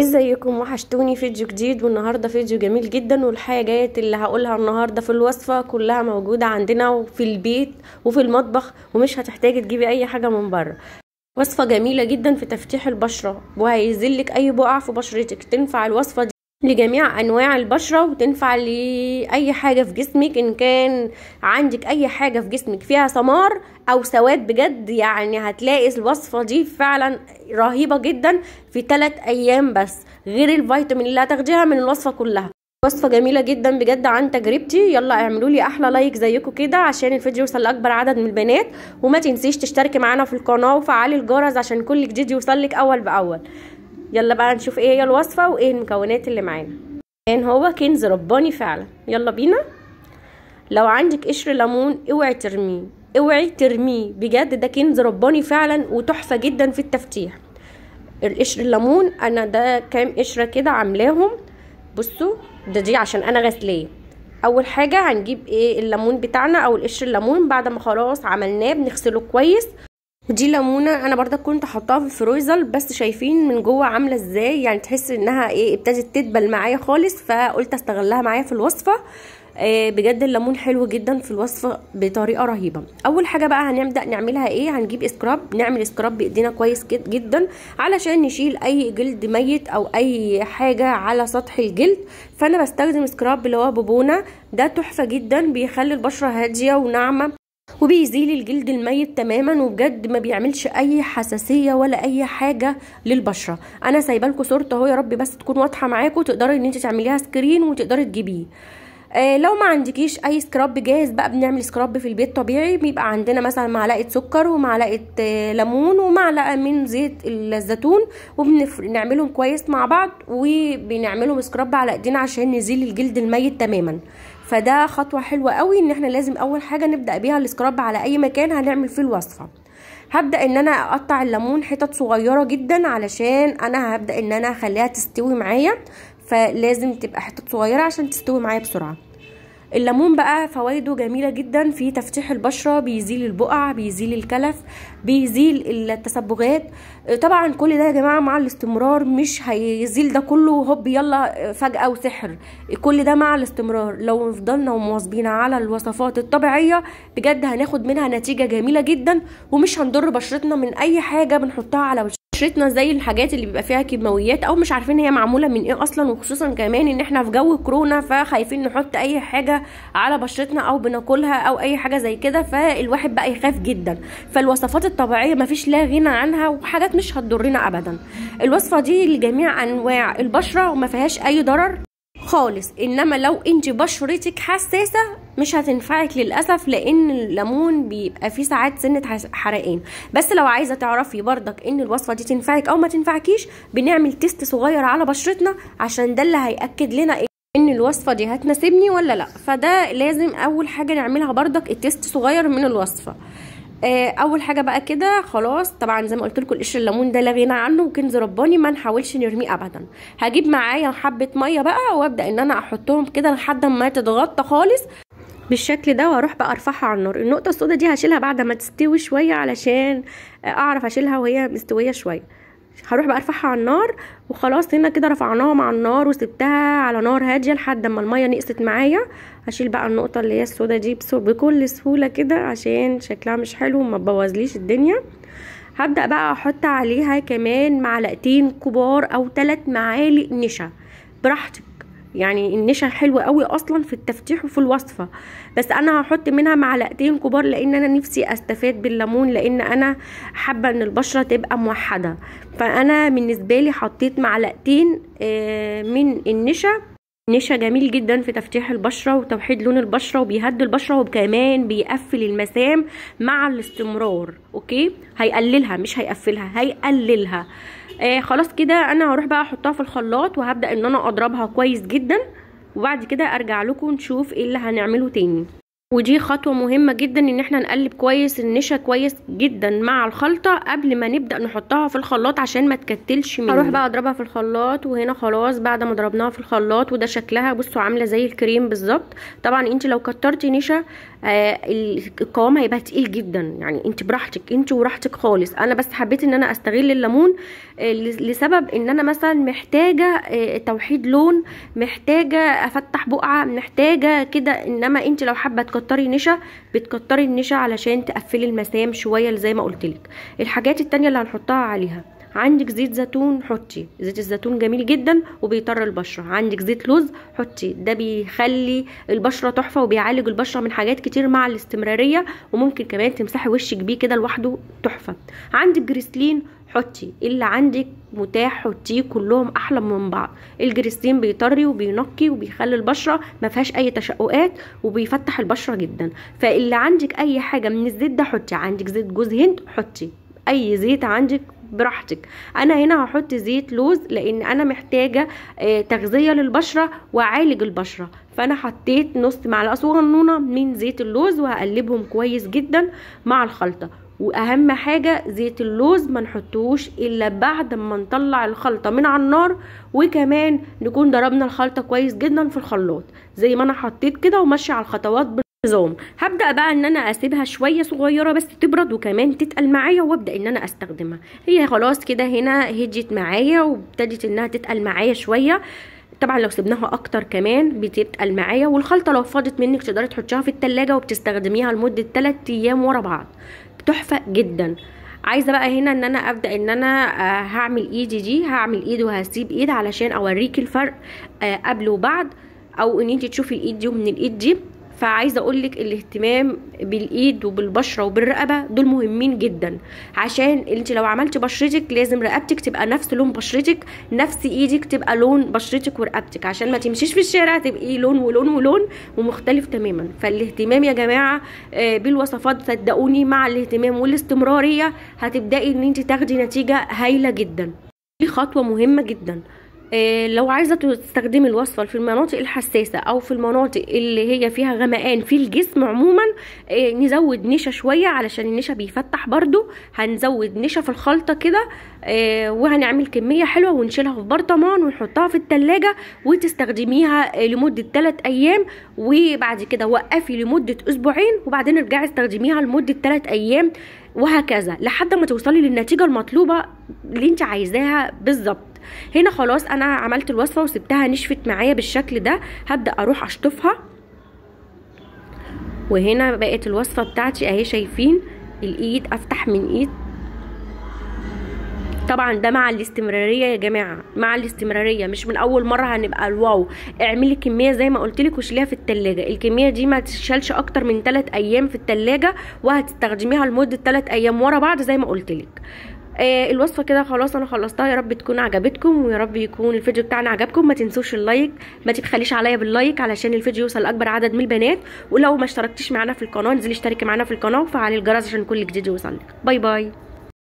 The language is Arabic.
ازيكم وحشتوني فيديو جديد والنهارده فيديو جميل جدا والحاجات اللي هقولها النهارده في الوصفه كلها موجوده عندنا وفي البيت وفي المطبخ ومش هتحتاجي تجيبي اي حاجه من بره وصفه جميله جدا في تفتيح البشره وهيزلك اي بقع في بشرتك تنفع الوصفه دي لجميع انواع البشره وتنفع لاي حاجه في جسمك ان كان عندك اي حاجه في جسمك فيها سمار او سواد بجد يعني هتلاقي الوصفه دي فعلا رهيبه جدا في 3 ايام بس غير الفيتامين اللي هتاخديها من الوصفه كلها وصفه جميله جدا بجد عن تجربتي يلا اعملوا لي احلى لايك زيكم كده عشان الفيديو يوصل لاكبر عدد من البنات وما تنسيش تشتركي معانا في القناه وفعلي الجرس عشان كل جديد يوصلك اول باول يلا بقى نشوف ايه هي الوصفه وايه المكونات اللي معانا كان هو كنز رباني فعلا يلا بينا لو عندك قشر ليمون اوعي ترميه اوعي ترميه بجد ده كنز رباني فعلا وتحفه جدا في التفتيح القشر الليمون انا ده كام قشره كده عاملاهم بصوا ده دي عشان انا غسلاه اول حاجه هنجيب ايه الليمون بتاعنا او القشر الليمون بعد ما خلاص عملناه بنغسله كويس ودي ليمونه انا برضك كنت حطاها في الفرويزل بس شايفين من جوه عامله ازاي يعني تحس انها ايه ابتدت تدبل معايا خالص فقلت استغلها معايا في الوصفه آه، بجد الليمون حلو جدا في الوصفه بطريقه رهيبه اول حاجه بقى هنبدا نعملها ايه هنجيب سكراب نعمل سكراب بايدينا كويس جدا علشان نشيل اي جلد ميت او اي حاجه على سطح الجلد فانا بستخدم سكراب اللي هو بوبونه ده تحفه جدا بيخلي البشره هاديه وناعمه وبيزيل الجلد الميت تماما وبجد ما بيعملش اي حساسيه ولا اي حاجه للبشره انا سايبه لكم صورته اهو يا رب بس تكون واضحه معاكم تقدري ان انت تعمليها سكرين وتقدري تجيبيه آه لو ما عندكيش اي سكراب جاهز بقى بنعمل سكراب في البيت طبيعي بيبقى عندنا مثلا معلقه سكر ومعلقه آه ليمون ومعلقه من زيت الزيتون وبنعملهم كويس مع بعض وبنعملهم سكراب على ايدينا عشان نزيل الجلد الميت تماما فده خطوه حلوه قوي ان احنا لازم اول حاجه نبدا بيها السكراب على اي مكان هنعمل فيه الوصفه هبدا ان انا اقطع الليمون حتت صغيره جدا علشان انا هبدا ان انا اخليها تستوي معايا فلازم تبقى حتت صغيره عشان تستوي معايا بسرعه الليمون بقى فوائده جميله جدا في تفتيح البشره بيزيل البقع بيزيل الكلف بيزيل التصبغات طبعا كل ده يا جماعه مع الاستمرار مش هيزيل ده كله هوب يلا فجاه وسحر كل ده مع الاستمرار لو فضلنا ومواظبين على الوصفات الطبيعيه بجد هناخد منها نتيجه جميله جدا ومش هنضر بشرتنا من اي حاجه بنحطها على بشرتنا زي الحاجات اللي بيبقى فيها كيماويات او مش عارفين هي معموله من ايه اصلا وخصوصا كمان ان احنا في جو كورونا فخايفين نحط اي حاجه على بشرتنا او بناكلها او اي حاجه زي كده فالواحد بقى يخاف جدا فالوصفات الطبيعيه مفيش لا غنى عنها وحاجات مش هتضرنا ابدا الوصفه دي لجميع انواع البشره وما فيهاش اي ضرر خالص انما لو انت بشرتك حساسه مش هتنفعك للاسف لان الليمون بيبقى فيه ساعات سنه حرقان بس لو عايزه تعرفي بردك ان الوصفه دي تنفعك او ما تنفعكيش بنعمل تيست صغير على بشرتنا عشان ده اللي هياكد لنا إيه ان الوصفه دي هتناسبني ولا لا فده لازم اول حاجه نعملها بردك التيست صغير من الوصفه آه، اول حاجه بقى كده خلاص طبعا زي ما قلت لكم القشر الليمون ده لا غنى عنه وكنز رباني ما نحاولش نرميه ابدا هجيب معايا حبه ميه بقى وابدا ان انا احطهم كده لحد ما تتغطى خالص بالشكل ده واروح بقى ارفعها على النار النقطه السوداء دي هشيلها بعد ما تستوي شويه علشان اعرف اشيلها وهي مستويه شويه هروح بقى ارفعها على النار وخلاص هنا كده رفعناها مع النار وسبتها على نار هاديه لحد ما الميه نقصت معايا هشيل بقى النقطه اللي هي السودا دي بكل سهوله كده عشان شكلها مش حلو وما تبوظليش الدنيا هبدا بقى احط عليها كمان معلقتين كبار او ثلاث معالق نشا براحتك يعني النشا حلوه قوي اصلا في التفتيح وفي الوصفه بس انا هحط منها معلقتين كبار لان انا نفسي استفاد بالليمون لان انا حابه ان البشره تبقى موحده فانا بالنسبه لي حطيت معلقتين آه، من النشا نشا جميل جدا في تفتيح البشره وتوحيد لون البشره وبيهدي البشره وكمان بيقفل المسام مع الاستمرار اوكي هيقللها مش هيقفلها هيقللها آه خلاص كده انا هروح بقى احطها في الخلاط وهبدا ان انا اضربها كويس جدا وبعد كده ارجع لكم نشوف ايه اللي هنعمله تاني ودي خطوه مهمه جدا ان احنا نقلب كويس النشا كويس جدا مع الخلطه قبل ما نبدا نحطها في الخلاط عشان ما تكتلش مني هروح بقى اضربها في الخلاط وهنا خلاص بعد ما ضربناها في الخلاط وده شكلها بصوا عامله زي الكريم بالظبط طبعا انت لو كترتي نشا آه، القوام هيبقى تقيل جدا يعني انت براحتك انت وراحتك خالص انا بس حبيت ان انا استغل الليمون آه، لسبب ان انا مثلا محتاجه آه، توحيد لون محتاجه افتح بقعه محتاجه كده انما انت لو حابه تكتري نشا بتكتري النشا علشان تقفلي المسام شويه زي ما قلت لك الحاجات التانية اللي هنحطها عليها عندك زيت زيتون حطي زيت الزيتون جميل جدا وبيطر البشره عندك زيت لوز حطي ده بيخلي البشره تحفه وبيعالج البشره من حاجات كتير مع الاستمراريه وممكن كمان تمسحي وشك بيه كده لوحده تحفه عندك جريسلين حطي اللي عندك متاح حطيه كلهم احلى من بعض الجريسلين بيطري وبينقي وبيخلي البشره ما فيهاش اي تشققات وبيفتح البشره جدا فاللي عندك اي حاجه من الزيت ده حطي عندك زيت جوز هند حطي اي زيت عندك براحتك انا هنا هحط زيت لوز لان انا محتاجه آه، تغذيه للبشره واعالج البشره فانا حطيت نص معلقه صغنونه من زيت اللوز وهقلبهم كويس جدا مع الخلطه واهم حاجه زيت اللوز ما نحطوش الا بعد ما نطلع الخلطه من على النار وكمان نكون ضربنا الخلطه كويس جدا في الخلاط زي ما انا حطيت كده وماشي على الخطوات نظام هبدا بقى ان انا اسيبها شويه صغيره بس تبرد وكمان تتقل معايا وابدا ان انا استخدمها هي خلاص كده هنا هديت معايا وابتدت انها تتقل معايا شويه طبعا لو سبناها اكتر كمان بتتقل معايا والخلطه لو فاضت منك تقدري تحطيها في التلاجة وبتستخدميها لمده 3 ايام ورا بعض تحفه جدا عايزه بقى هنا ان انا ابدا ان انا آه، هعمل ايدي دي هعمل ايد وهسيب ايد علشان اوريكي الفرق آه، قبل وبعد او ان انت تشوفي الايد دي ومن الايد دي فعايزه اقول لك الاهتمام بالايد وبالبشره وبالرقبه دول مهمين جدا عشان انت لو عملتي بشرتك لازم رقبتك تبقى نفس لون بشرتك نفس ايدك تبقى لون بشرتك ورقبتك عشان ما تمشيش في الشارع تبقي لون ولون ولون ومختلف تماما فالاهتمام يا جماعه آه، بالوصفات صدقوني مع الاهتمام والاستمراريه هتبداي ان انت تاخدي نتيجه هايله جدا دي خطوه مهمه جدا آه، لو عايزه تستخدمي الوصفه في المناطق الحساسه او في المناطق اللي هي فيها غمقان في الجسم عموما آه، نزود نشا شويه علشان النشا بيفتح برده هنزود نشا في الخلطه كده آه، وهنعمل كميه حلوه ونشيلها في برطمان ونحطها في التلاجة وتستخدميها لمده 3 ايام وبعد كده وقفي لمده اسبوعين وبعدين ارجعي استخدميها لمده 3 ايام وهكذا لحد ما توصلي للنتيجه المطلوبه اللي انت عايزاها بالظبط هنا خلاص انا عملت الوصفه وسبتها نشفت معايا بالشكل ده هبدا اروح اشطفها وهنا بقت الوصفه بتاعتي اهي شايفين الايد افتح من ايد طبعا ده مع الاستمراريه يا جماعه مع الاستمراريه مش من اول مره هنبقى الواو اعملي كميه زي ما قلت لك وشيليها في التلاجة الكميه دي ما تشالش اكتر من 3 ايام في التلاجة وهتستخدميها لمده 3 ايام ورا بعض زي ما قلت لك آه، الوصفه كده خلاص انا خلصتها يا رب تكون عجبتكم ويا رب يكون الفيديو بتاعنا عجبكم ما تنسوش اللايك ما تبخليش عليا باللايك علشان الفيديو يوصل لاكبر عدد من البنات ولو ما اشتركتيش معانا في القناه انزلي اشتركي معانا في القناه وفعلي الجرس عشان كل جديد يوصلك باي باي